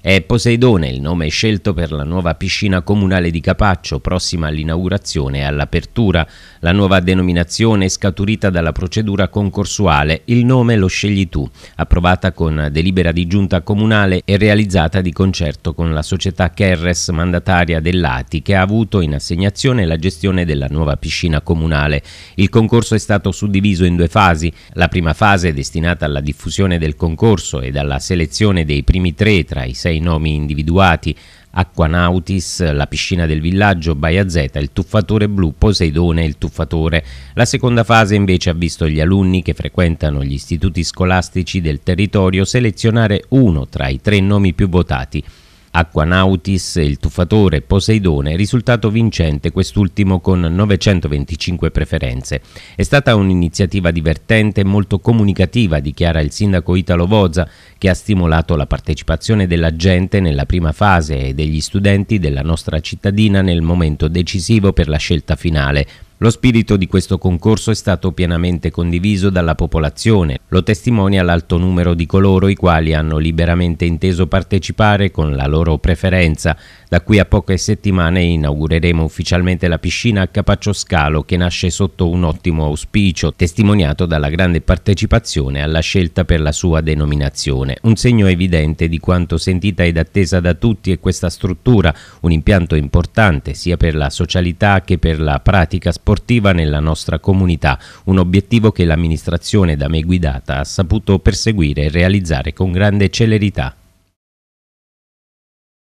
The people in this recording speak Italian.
È Poseidone il nome scelto per la nuova piscina comunale di Capaccio, prossima all'inaugurazione e all'apertura. La nuova denominazione è scaturita dalla procedura concorsuale Il nome lo scegli tu, approvata con delibera di giunta comunale e realizzata di concerto con la società Kerres, mandataria dell'ATI, che ha avuto in assegnazione la gestione della nuova piscina comunale. Il concorso è stato suddiviso in due fasi. La prima fase è destinata alla diffusione del concorso e alla selezione dei primi tre tra i sei sei nomi individuati, Acquanautis, la piscina del villaggio, Baia Z, il tuffatore blu, Poseidone il tuffatore. La seconda fase invece ha visto gli alunni che frequentano gli istituti scolastici del territorio selezionare uno tra i tre nomi più votati. Aquanautis il tuffatore Poseidone, risultato vincente quest'ultimo con 925 preferenze. È stata un'iniziativa divertente e molto comunicativa, dichiara il sindaco Italo Vozza, che ha stimolato la partecipazione della gente nella prima fase e degli studenti della nostra cittadina nel momento decisivo per la scelta finale lo spirito di questo concorso è stato pienamente condiviso dalla popolazione, lo testimonia l'alto numero di coloro i quali hanno liberamente inteso partecipare con la loro preferenza. Da qui a poche settimane inaugureremo ufficialmente la piscina a Capaccio Scalo che nasce sotto un ottimo auspicio, testimoniato dalla grande partecipazione alla scelta per la sua denominazione. Un segno evidente di quanto sentita ed attesa da tutti è questa struttura, un impianto importante sia per la socialità che per la pratica sportiva sportiva nella nostra comunità, un obiettivo che l'amministrazione da me guidata ha saputo perseguire e realizzare con grande celerità.